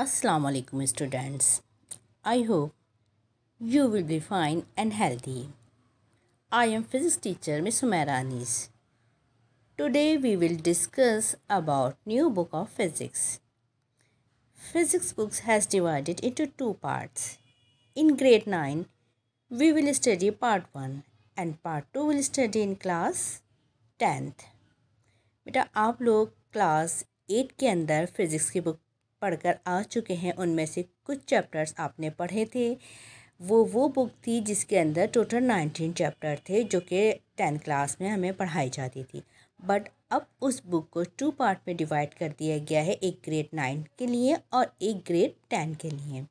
Assalamu alaikum students. I hope you will be fine and healthy. I am physics teacher Ms. Umaira Anis. Today we will discuss about new book of physics. Physics books has divided into two parts. In grade 9 we will study part 1 and part 2 will study in class 10th. Beta, आप लोग class eight ke andar physics ki book. पढ़कर आ चुके हैं उनमें से कुछ chapters आपने पढ़े थे वो वो बुक थी जिसके अंदर टोटल नाइनटीन चैप्टर थे जो कि टेंथ क्लास में हमें पढ़ाई जाती थी बट अब उस बुक को टू पार्ट में डिवाइड कर दिया गया है एक ग्रेड नाइन के लिए और एक ग्रेड टेन के लिए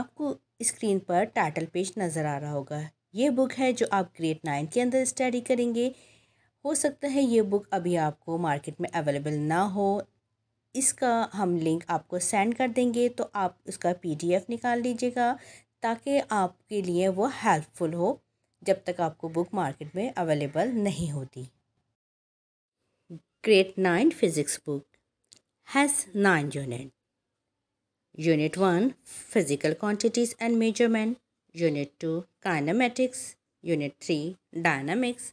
आपको स्क्रीन पर टाइटल पेज नज़र आ रहा होगा ये बुक है जो आप ग्रेड नाइन के अंदर स्टडी करेंगे हो सकता है ये बुक अभी आपको मार्केट में अवेलेबल ना हो इसका हम लिंक आपको सेंड कर देंगे तो आप उसका पीडीएफ निकाल लीजिएगा ताकि आपके लिए वो हेल्पफुल हो जब तक आपको बुक मार्केट में अवेलेबल नहीं होती grade nine physics book has nine unit unit one physical quantities and measurement unit two kinematics unit three dynamics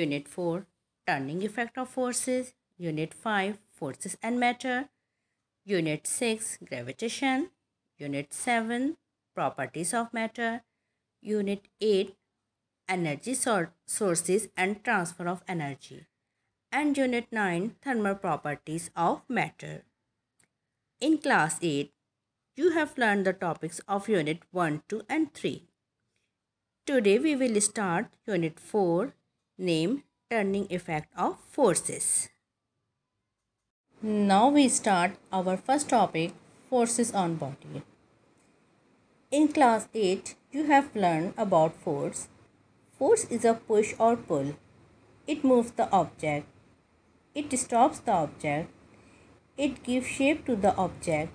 unit four turning effect of forces Unit 5 Forces and Matter, Unit 6 Gravitation, Unit 7 Properties of Matter, Unit 8 Energy Sources and Transfer of Energy and Unit 9 Thermal Properties of Matter. In Class 8, you have learned the topics of Unit 1, 2 and 3. Today we will start Unit 4 Name Turning Effect of Forces. Now we start our first topic forces on body. In class 8 you have learned about force. Force is a push or pull. It moves the object. It stops the object. It gives shape to the object.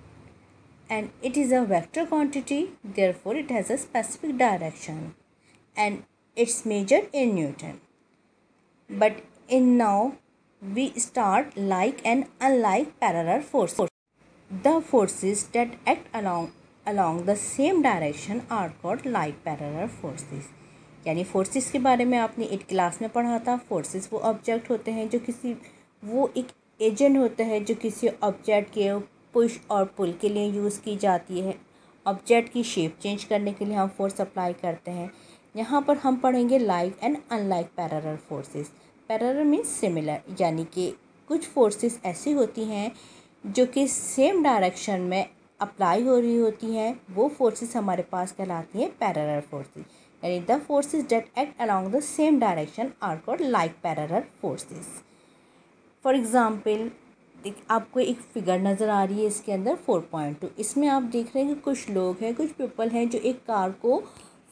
And it is a vector quantity therefore it has a specific direction and it's measured in Newton. But in now we start like and unlike parallel forces. The forces that act along along the same direction are called like parallel forces. यानी forces के बारे में आपने eight class में पढ़ा था forces वो object होते हैं जो किसी वो एक एजेंट होता है जो किसी ऑब्जेक्ट के पुश और पुल के लिए यूज़ की जाती है ऑब्जेक्ट की शेप चेंज करने के लिए हम फोर्स अप्लाई करते हैं यहाँ पर हम पढ़ेंगे like and unlike parallel forces parallel means similar यानी कि कुछ फोर्सेस ऐसी होती हैं जो कि सेम डायरेक्शन में अप्लाई हो रही होती हैं वो फोर्सेस हमारे पास कहलाती हैं पैरलर फोर्सेस यानी the forces that act along the same direction are called like parallel forces for example आपको एक फिगर नज़र आ रही है इसके अंदर फोर पॉइंट टू इसमें आप देख रहे हैं कि कुछ लोग हैं कुछ पीपल हैं जो एक कार को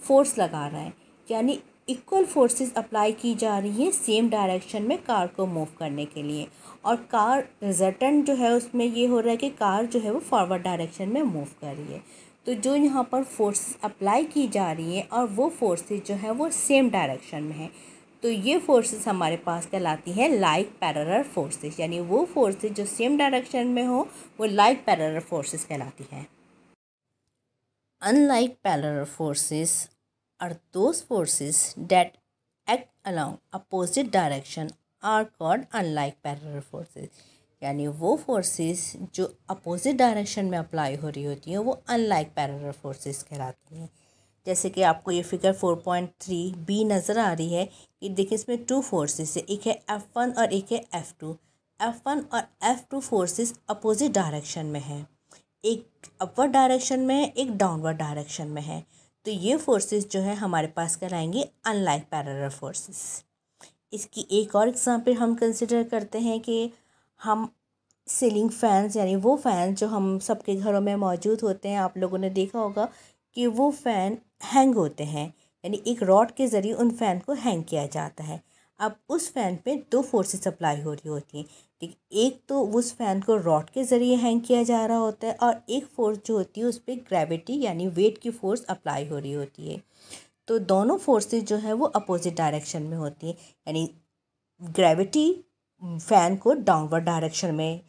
फोर्स लगा रहे हैं यानी इक्वल फोर्सेस अप्लाई की जा रही हैं सेम डायरेक्शन में कार को मूव करने के लिए और कार रिजल्टेंट जो है उसमें ये हो रहा है कि कार जो है वो फॉरवर्ड डायरेक्शन में मूव कर रही है तो जो यहाँ पर फोर्स अप्लाई की जा रही है और वो फोर्सेस जो है वो सेम डायरेक्शन में है तो ये फोर्सेस हमारे पास कहलाती हैं लाइक पैरलर फोर्सेस यानी वो फोर्सेस जो सेम डायरेक्शन में हो वो लाइक पैरलर फोर्सेस कहलाती हैं unlike parallel forces are those forces that act along opposite direction are called unlike parallel forces यानी वो फोर्सेस जो अपोजिट डायरेक्शन में अप्लाई हो रही होती हैं वो अनलाइक पैरेलल फोर्सेस कहलाती हैं जैसे कि आपको ये figure four point three B नज़र आ रही है कि देखिए इसमें टू फोर्सेस है एक है एफ़ वन और एक है एफ़ टू एफ़ वन और F two forces opposite direction में हैं एक अपवर्ड डायरेक्शन में है एक डाउनवर्ड डायरेक्शन में है तो ये फोर्सेस जो है हमारे पास कराएंगे अनलाइक पैरल फोर्सेस इसकी एक और एग्ज़ाम्पल हम कंसिडर करते हैं कि हम सीलिंग फैंस यानी वो फ़ैन जो हम सबके घरों में मौजूद होते हैं आप लोगों ने देखा होगा कि वो फ़ैन हैंग होते हैं यानी एक रॉड के ज़रिए उन फ़ैन को हैंग किया जाता है अब उस फ़ैन पे दो फोर्सेस अप्लाई हो रही होती हैं ठीक एक तो उस फ़ैन को रॉड के ज़रिए हैंग किया जा रहा होता है और एक फ़ोर्स जो होती है उस पर ग्रेविटी यानी वेट की फ़ोर्स अप्लाई हो रही होती है तो दोनों फोर्सेस जो है वो अपोजिट डायरेक्शन में होती है यानी ग्रेविटी फ़ैन को डाउनवर्ड डायरेक्शन में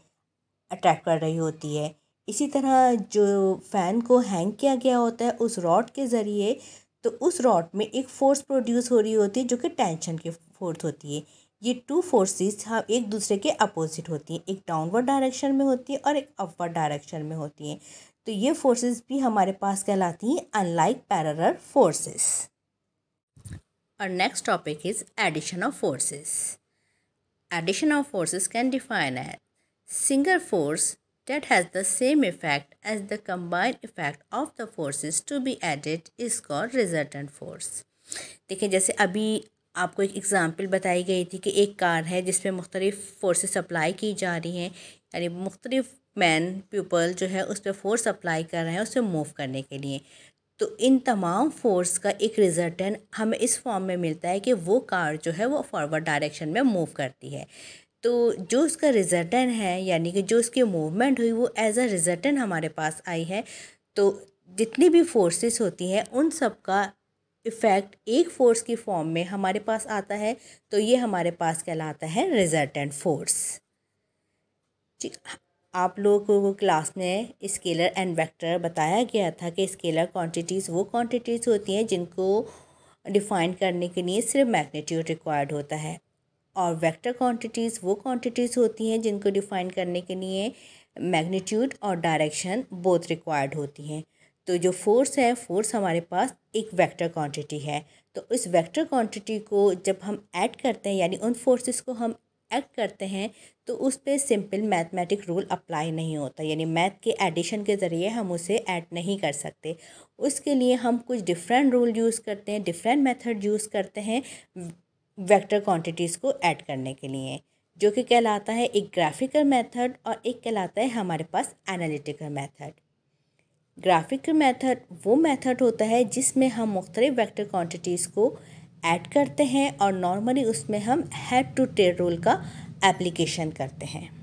अट्रैक्ट कर रही होती है इसी तरह जो फ़ैन को हैंग किया गया होता है उस रॉड के ज़रिए तो उस रॉड में एक फ़ोर्स प्रोड्यूस हो रही होती है जो कि टेंशन की फोर्स होती है ये टू फोर्सेस हाँ एक दूसरे के अपोजिट होती हैं एक डाउनवर्ड डायरेक्शन में होती है और एक अपवर्ड डायरेक्शन में होती हैं तो ये फोर्सेस भी हमारे पास कहलाती हैं अनलाइक पैरलर फोर्सेस और next topic is addition of forces addition of forces can define है single force that has the same effect as the combined effect of the forces to be added is call resultant force देखिए जैसे अभी आपको एक example बताई गई थी कि एक कार है जिसमें मुख्तलिफ़ फोर्सेस सप्लाई की जा रही हैं यानी मुख्तलिफ़ मैन पीपल जो है उस पर फोर्स अप्लाई कर रहे हैं उसे मूव करने के लिए तो इन तमाम फोर्स का एक रिजल्टन हमें इस फॉर्म में मिलता है कि वो कार जो है वो फॉरवर्ड डायरेक्शन में मूव करती है तो जो उसका रिजल्टेंट है यानी कि जो उसकी मूवमेंट हुई वो एज अ रिजल्टन हमारे पास आई है तो जितनी भी फोर्सेस होती हैं उन सब का इफ़ेक्ट एक फ़ोर्स की फॉर्म में हमारे पास आता है तो ये हमारे पास कहलाता है रिजल्टेंट फोर्स ठीक आप लोगों को क्लास में स्केलर एंड वेक्टर बताया गया था कि स्केलर क्वांटिटीज़ वो क्वांटिटीज़ होती हैं जिनको डिफ़ाइन करने के लिए सिर्फ मैग्नीट्यूड रिक्वायर्ड होता है और वेक्टर क्वांटिटीज़ वो क्वांटिटीज़ होती हैं जिनको डिफ़ाइन करने के लिए मैग्नीट्यूड और डायरेक्शन बोथ रिक्वायर्ड होती हैं तो जो फोर्स है फोर्स हमारे पास एक वेक्टर क्वांटिटी है तो इस वेक्टर क्वांटिटी को जब हम ऐड करते हैं यानी उन फोर्सेस को हम ऐड करते हैं तो उस पर सिंपल मैथमेटिक रूल अप्लाई नहीं होता यानी मैथ के एडिशन के ज़रिए हम उसे ऐड नहीं कर सकते उसके लिए हम कुछ डिफरेंट रूल यूज़ करते हैं डिफरेंट मेथड यूज़ करते हैं वेक्टर क्वांटिटीज़ को ऐड करने के लिए जो कि कहलाता है एक ग्राफिकल मेथड और एक कहलाता है हमारे पास एनालिटिकल मेथड ग्राफिक मेथड वो मेथड होता है जिसमें हम मुख्तलिफ वेक्टर क्वांटिटीज़ को ऐड करते हैं और नॉर्मली उसमें हम हेड टू टेल रोल का एप्लीकेशन करते हैं